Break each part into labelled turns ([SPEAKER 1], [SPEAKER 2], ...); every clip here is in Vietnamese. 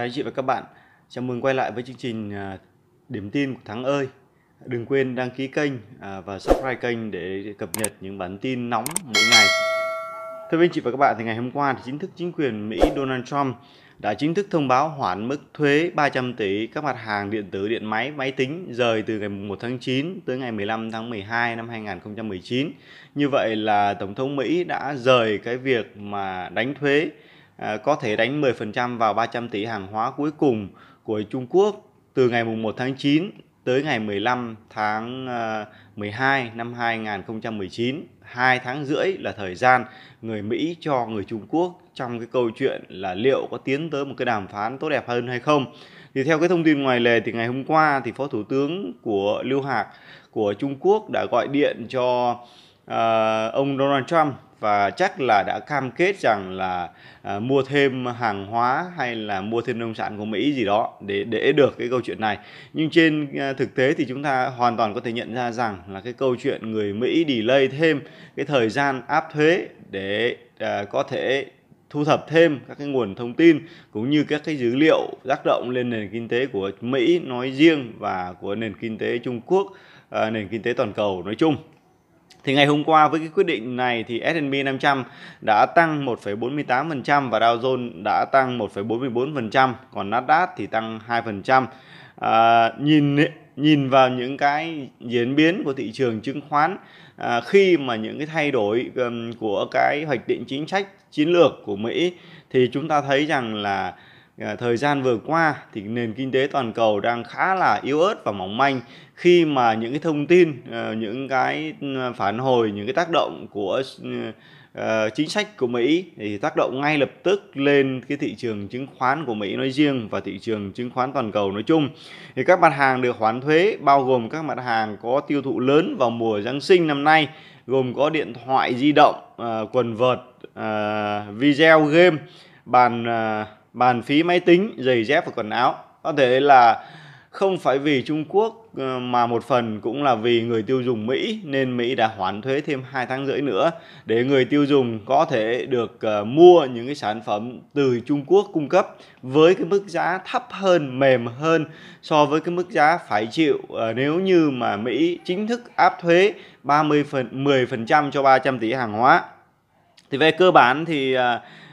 [SPEAKER 1] Chào anh chị và các bạn Chào mừng quay lại với chương trình à, Điểm tin của Thắng ơi Đừng quên đăng ký kênh à, và subscribe kênh để cập nhật những bản tin nóng mỗi ngày Thưa quý anh chị và các bạn, thì ngày hôm qua thì chính thức chính quyền Mỹ Donald Trump đã chính thức thông báo hoãn mức thuế 300 tỷ các mặt hàng điện tử, điện máy, máy tính rời từ ngày 1 tháng 9 tới ngày 15 tháng 12 năm 2019. Như vậy là Tổng thống Mỹ đã rời cái việc mà đánh thuế Ờ, có thể đánh 10% vào 300 tỷ hàng hóa cuối cùng của Trung Quốc từ ngày 1 tháng 9 tới ngày 15 tháng 12 ờ, năm 2019, 2 tháng rưỡi là thời gian người Mỹ cho người Trung Quốc trong cái câu chuyện là liệu có tiến tới một cái đàm phán tốt đẹp hơn hay không. Thì theo cái thông tin ngoài lề thì ngày hôm qua thì Phó Thủ tướng của Lưu Hạc của Trung Quốc đã gọi điện cho uh, ông Donald Trump và chắc là đã cam kết rằng là uh, mua thêm hàng hóa hay là mua thêm nông sản của Mỹ gì đó để để được cái câu chuyện này. Nhưng trên uh, thực tế thì chúng ta hoàn toàn có thể nhận ra rằng là cái câu chuyện người Mỹ delay thêm cái thời gian áp thuế để uh, có thể thu thập thêm các cái nguồn thông tin cũng như các cái dữ liệu tác động lên nền kinh tế của Mỹ nói riêng và của nền kinh tế Trung Quốc nền kinh tế toàn cầu nói chung thì ngày hôm qua với cái quyết định này thì S&P 500 đã tăng 1,48% và Dow Jones đã tăng 1,44%, còn Nasdaq thì tăng 2%. À, nhìn nhìn vào những cái diễn biến của thị trường chứng khoán à, khi mà những cái thay đổi um, của cái hoạch định chính sách chiến lược của Mỹ thì chúng ta thấy rằng là Ờ, thời gian vừa qua thì nền kinh tế toàn cầu đang khá là yếu ớt và mỏng manh khi mà những cái thông tin ờ, những cái ừ, phản hồi những cái tác động của ờ, chính sách của Mỹ thì tác động ngay lập tức lên cái thị trường chứng khoán của Mỹ nói riêng và thị trường chứng khoán toàn cầu nói chung. Thì các mặt hàng được hoãn thuế bao gồm các mặt hàng có tiêu thụ lớn vào mùa Giáng sinh năm nay gồm có điện thoại di động, quần vợt, video game, bàn bàn phí máy tính, giày dép và quần áo. Có thể là không phải vì Trung Quốc ờ, mà một phần cũng là vì người tiêu dùng Mỹ nên Mỹ đã hoãn thuế thêm 2 tháng rưỡi nữa để người tiêu dùng có thể được ờ, mua những cái sản phẩm từ Trung Quốc cung cấp với cái mức giá thấp hơn, mềm hơn so với cái mức giá phải chịu ờ, nếu như mà Mỹ chính thức áp thuế 30 phần 10% cho 300 tỷ hàng hóa. Thì về cơ bản thì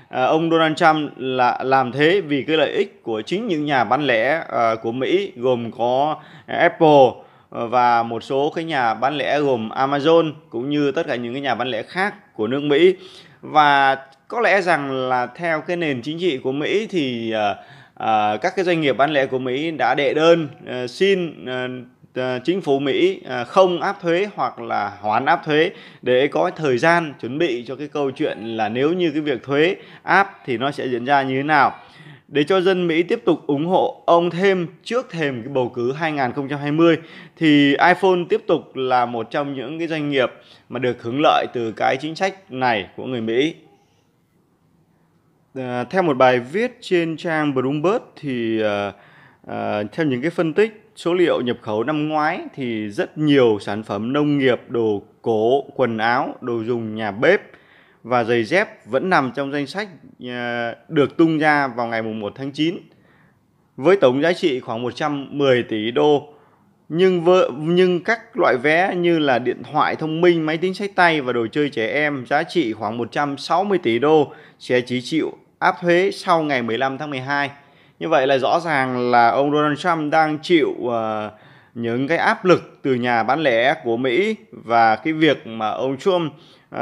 [SPEAKER 1] Ờ, ông Donald Trump là làm thế vì cái lợi ích của chính những nhà bán lẻ ờ, của Mỹ gồm có Apple ờ, và một số cái nhà bán lẻ gồm Amazon cũng như tất cả những cái nhà bán lẻ khác của nước Mỹ và có lẽ rằng là theo cái nền chính trị của Mỹ thì các cái doanh nghiệp bán lẻ của Mỹ đã đệ đơn xin Ờ, chính phủ Mỹ ờ, không áp thuế hoặc là hoãn áp thuế để có thời gian chuẩn bị cho cái câu chuyện là nếu như cái việc thuế áp thì nó sẽ diễn ra như thế nào để cho dân Mỹ tiếp tục ủng hộ ông thêm trước thềm cái bầu cử 2020 thì iPhone tiếp tục là một trong những cái doanh nghiệp mà được hưởng lợi từ cái chính sách này của người Mỹ. Ờ, theo một bài viết trên trang Bloomberg thì à, à, theo những cái phân tích số liệu nhập khẩu năm ngoái thì rất nhiều sản phẩm nông nghiệp, đồ cổ, quần áo, đồ dùng nhà bếp và giày dép vẫn nằm trong danh sách ờ, được tung ra vào ngày 1 tháng 9 với tổng giá trị khoảng 110 tỷ đô. Nhưng vợ, nhưng các loại vé như là điện thoại thông minh, máy tính sách tay và đồ chơi trẻ em giá trị khoảng 160 tỷ đô sẽ chỉ chịu áp thuế sau ngày 15 tháng 12. Như vậy là rõ ràng là ông Donald Trump đang chịu uh, những cái áp lực từ nhà bán lẻ của Mỹ và cái việc mà ông Trump uh,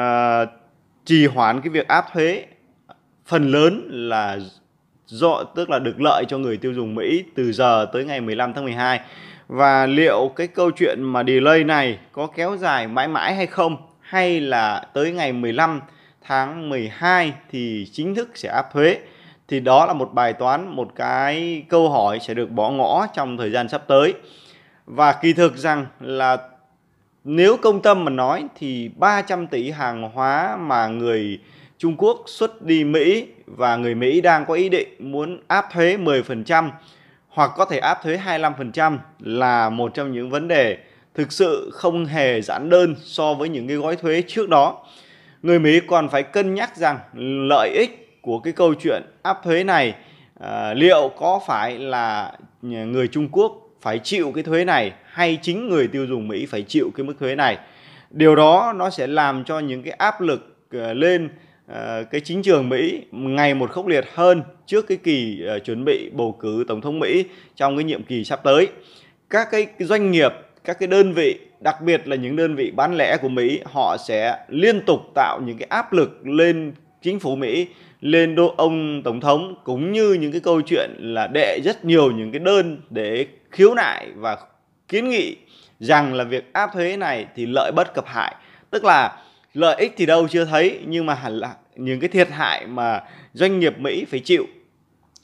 [SPEAKER 1] trì hoãn cái việc áp thuế phần lớn là do tức là được lợi cho người tiêu dùng Mỹ từ giờ tới ngày 15 tháng 12 và liệu cái câu chuyện mà delay này có kéo dài mãi mãi hay không hay là tới ngày 15 tháng 12 thì chính thức sẽ áp thuế thì đó là một bài toán một cái câu hỏi sẽ được bỏ ngỏ trong thời gian sắp tới và kỳ thực rằng là nếu công tâm mà nói thì 300 tỷ hàng hóa mà người Trung Quốc xuất đi Mỹ và người Mỹ đang có ý định muốn áp thuế 10% hoặc có thể áp thuế 25% là một trong những vấn đề thực sự không hề giản đơn so với những cái gói thuế trước đó. Người Mỹ còn phải cân nhắc rằng lợi ích của cái câu chuyện áp thuế này à, liệu có phải là người Trung Quốc phải chịu cái thuế này hay chính người tiêu dùng Mỹ phải chịu cái mức thuế này. Điều đó nó sẽ làm cho những cái áp lực à, lên à, cái chính trường Mỹ ngày một khốc liệt hơn trước cái kỳ à, chuẩn bị bầu cử tổng thống Mỹ trong cái nhiệm kỳ sắp tới. Các cái doanh nghiệp, các cái đơn vị, đặc biệt là những đơn vị bán lẻ của Mỹ, họ sẽ liên tục tạo những cái áp lực lên chính phủ Mỹ lên đô ông tổng thống cũng như những cái câu chuyện là đệ rất nhiều những cái đơn để khiếu nại và kiến nghị rằng là việc áp thuế này thì lợi bất cập hại tức là lợi ích thì đâu chưa thấy nhưng mà hẳn là những cái thiệt hại mà doanh nghiệp Mỹ phải chịu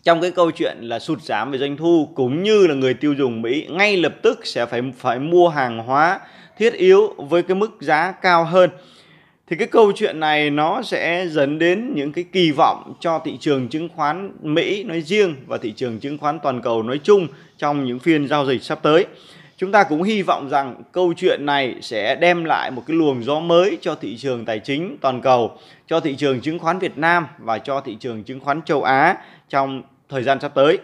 [SPEAKER 1] trong cái câu chuyện là sụt giảm về doanh thu cũng như là người tiêu dùng Mỹ ngay lập tức sẽ phải phải mua hàng hóa thiết yếu với cái mức giá cao hơn thì cái câu chuyện này nó sẽ dẫn đến những cái kỳ vọng cho thị trường chứng khoán Mỹ nói riêng và thị trường chứng khoán toàn cầu nói chung trong những phiên giao dịch sắp tới. Chúng ta cũng hy vọng rằng câu chuyện này sẽ đem lại một cái luồng gió mới cho thị trường tài chính toàn cầu, cho thị trường chứng khoán Việt Nam và cho thị trường chứng khoán châu Á trong thời gian sắp tới.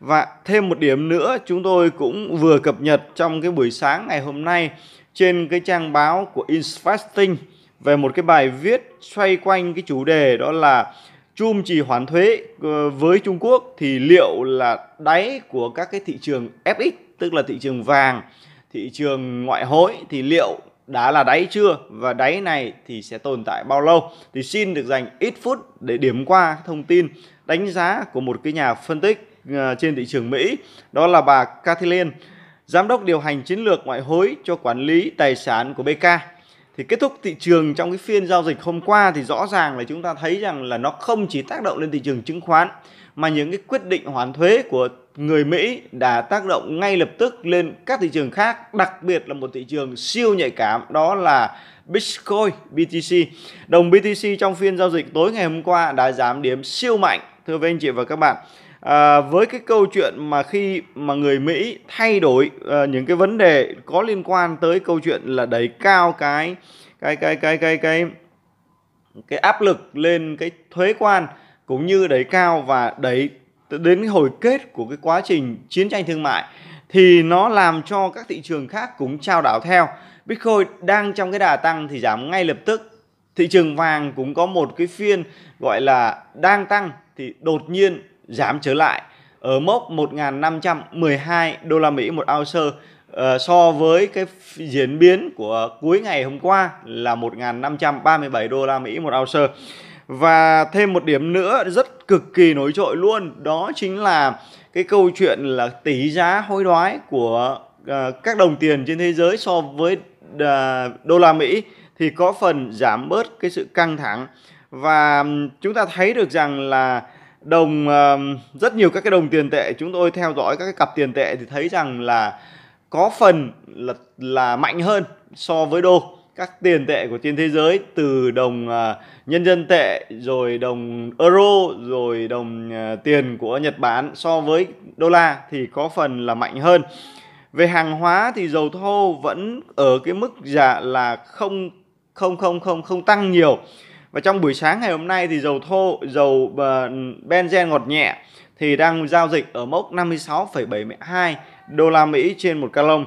[SPEAKER 1] Và thêm một điểm nữa chúng tôi cũng vừa cập nhật trong cái buổi sáng ngày hôm nay trên cái trang báo của Investing về một cái bài viết xoay quanh cái chủ đề đó là chum trì hoàn thuế ờ, với Trung Quốc thì liệu là đáy của các cái thị trường FX tức là thị trường vàng, thị trường ngoại hối thì liệu đã là đáy chưa và đáy này thì sẽ tồn tại bao lâu thì xin được dành ít phút để điểm qua thông tin đánh giá của một cái nhà phân tích ờ, trên thị trường Mỹ đó là bà Kathleen giám đốc điều hành chiến lược ngoại hối cho quản lý tài sản của BK thì kết thúc thị trường trong cái phiên giao dịch hôm qua thì rõ ràng là chúng ta thấy rằng là nó không chỉ tác động lên thị trường chứng khoán mà những cái quyết định hoàn thuế của người Mỹ đã tác động ngay lập tức lên các thị trường khác, đặc biệt là một thị trường siêu nhạy cảm đó là Bitcoin BTC. Đồng BTC trong phiên giao dịch tối ngày hôm qua đã giảm điểm siêu mạnh thưa với anh chị và các bạn à, với cái câu chuyện mà khi mà người Mỹ thay đổi à, những cái vấn đề có liên quan tới câu chuyện là đẩy cao cái cái cái cái cái cái cái áp lực lên cái thuế quan cũng như đẩy cao và đẩy đến cái hồi kết của cái quá trình chiến tranh thương mại thì nó làm cho các thị trường khác cũng trao đảo theo. Bitcoin đang trong cái đà tăng thì giảm ngay lập tức. Thị trường vàng cũng có một cái phiên gọi là đang tăng thì đột nhiên giảm trở lại ở mốc 1.512 đô la Mỹ một ounce ờ, so với cái diễn biến của cuối ngày hôm qua là 1.537 đô la Mỹ một ounce và thêm một điểm nữa rất cực kỳ nổi trội luôn đó chính là cái câu chuyện là tỷ giá hối đoái của ờ, các đồng tiền trên thế giới so với ờ, đô la Mỹ thì có phần giảm bớt cái sự căng thẳng và chúng ta thấy được rằng là đồng rất nhiều các cái đồng tiền tệ chúng tôi theo dõi các cái cặp tiền tệ thì thấy rằng là có phần là là mạnh hơn so với đô các tiền tệ của trên thế giới từ đồng ờ, nhân dân tệ rồi đồng euro rồi đồng ờ, tiền của Nhật Bản so với đô la thì có phần là mạnh hơn. Về hàng hóa thì dầu thô vẫn ở cái mức giá dạ là không không không không không tăng nhiều và trong buổi sáng ngày hôm nay thì dầu thô, dầu ờ, benzen ngọt nhẹ thì đang giao dịch ở mốc 56,72 đô la Mỹ trên một gallon.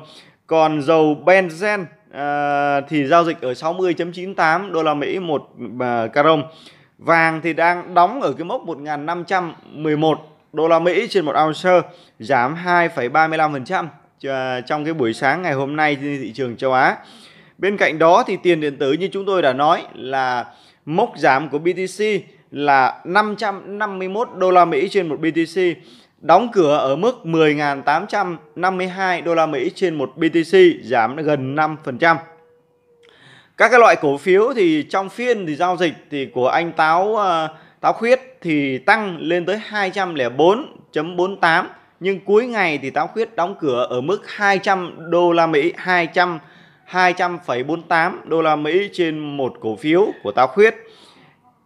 [SPEAKER 1] Còn dầu benzen uh, thì giao dịch ở 60.98 đô la Mỹ một uh, ờ, gallon. Vàng thì đang đóng ở cái mốc 1.511 đô la Mỹ trên một ounce, giảm 2,35% trong cái buổi sáng ngày hôm nay trên thị trường châu Á. Bên cạnh đó thì tiền điện tử như chúng tôi đã nói là Mốc giảm của BTC là 551 đô la Mỹ trên một BTC, đóng cửa ở mức 10.852 đô la Mỹ trên một BTC, giảm gần 5%. Các cái loại cổ phiếu thì trong phiên thì giao dịch thì của anh Táo ờ, Táo Khuyết thì tăng lên tới 204.48 nhưng cuối ngày thì Táo Khuyết đóng cửa ở mức 200 đô la Mỹ, 200 200,48 đô la Mỹ trên một cổ phiếu của Táo Khuyết.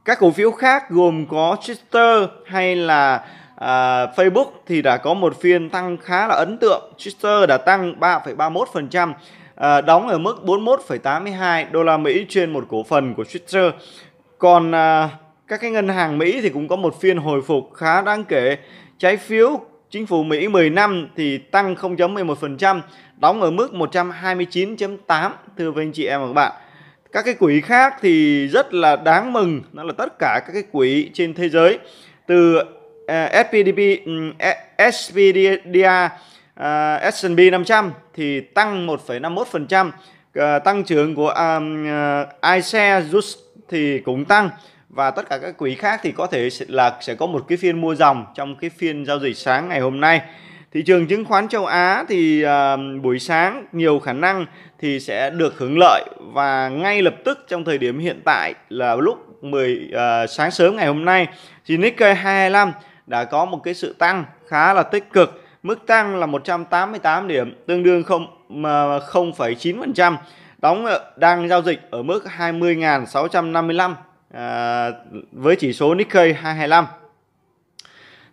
[SPEAKER 1] Các cổ phiếu khác gồm có Twitter hay là à, Facebook thì đã có một phiên tăng khá là ấn tượng. Twitter đã tăng 3,31%, à, đóng ở mức 41,82 đô la Mỹ trên một cổ phần của Twitter. Còn à, các cái ngân hàng Mỹ thì cũng có một phiên hồi phục khá đáng kể. Trái phiếu Chính phủ Mỹ 10 năm thì tăng 0.11%, đóng ở mức 129.8 thưa với anh chị em và các bạn. Các cái quỹ khác thì rất là đáng mừng, đó là tất cả các cái quỹ trên thế giới từ uh, SPDB, uh, SPDR, uh, S&P 500 thì tăng 1,51%, uh, à, tăng trưởng của um, uh, iShares thì cũng tăng và tất cả các quỹ khác thì có thể là sẽ có một cái phiên mua dòng trong cái phiên giao dịch sáng ngày hôm nay thị trường chứng khoán châu Á thì uh, buổi sáng nhiều khả năng thì sẽ được hưởng lợi và ngay lập tức trong thời điểm hiện tại là lúc 10 uh, à, sáng sớm ngày hôm nay thì Nikkei 225 đã có một cái sự tăng khá là tích cực mức tăng là 188 điểm tương đương không mà 0,9% đóng à, đang giao dịch ở mức 20.655 À, với chỉ số Nikkei 225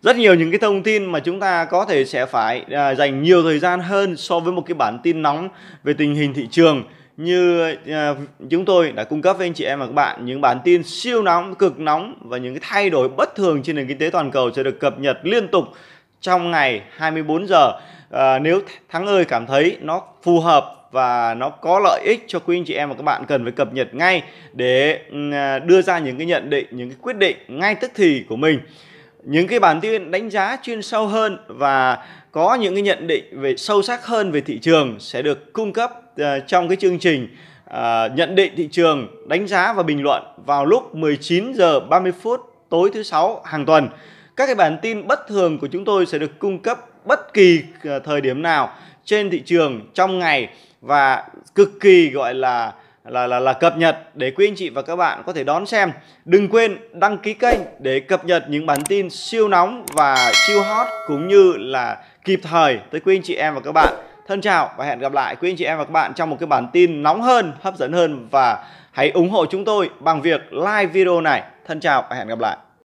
[SPEAKER 1] rất nhiều những cái thông tin mà chúng ta có thể sẽ phải à, dành nhiều thời gian hơn so với một cái bản tin nóng về tình hình thị trường như à, chúng tôi đã cung cấp với anh chị em và các bạn những bản tin siêu nóng, cực nóng và những cái thay đổi bất thường trên nền kinh tế toàn cầu sẽ được cập nhật liên tục trong ngày 24 giờ à, nếu Thắng ơi cảm thấy nó phù hợp và nó có lợi ích cho quý anh chị em và các bạn cần phải cập nhật ngay để ừ, à, đưa ra những cái nhận định, những cái quyết định ngay tức thì của mình. Những cái bản tin đánh giá chuyên sâu hơn và có những cái nhận định về sâu sắc hơn về thị trường sẽ được cung cấp ờ, trong cái chương trình ờ, nhận định thị trường, đánh giá và bình luận vào lúc 19 giờ 30 phút tối thứ sáu hàng tuần. Các cái bản tin bất thường của chúng tôi sẽ được cung cấp bất kỳ ờ, thời điểm nào trên thị trường trong ngày và cực kỳ gọi là là là là cập nhật để quý anh chị và các bạn có thể đón xem. Đừng quên đăng ký kênh để cập nhật những bản tin siêu nóng và siêu hot cũng như là kịp thời tới quý anh chị em và các bạn. Thân chào và hẹn gặp lại quý anh chị em và các bạn trong một cái bản tin nóng hơn, hấp dẫn hơn và hãy ủng hộ chúng tôi bằng việc like video này. Thân chào và hẹn gặp lại.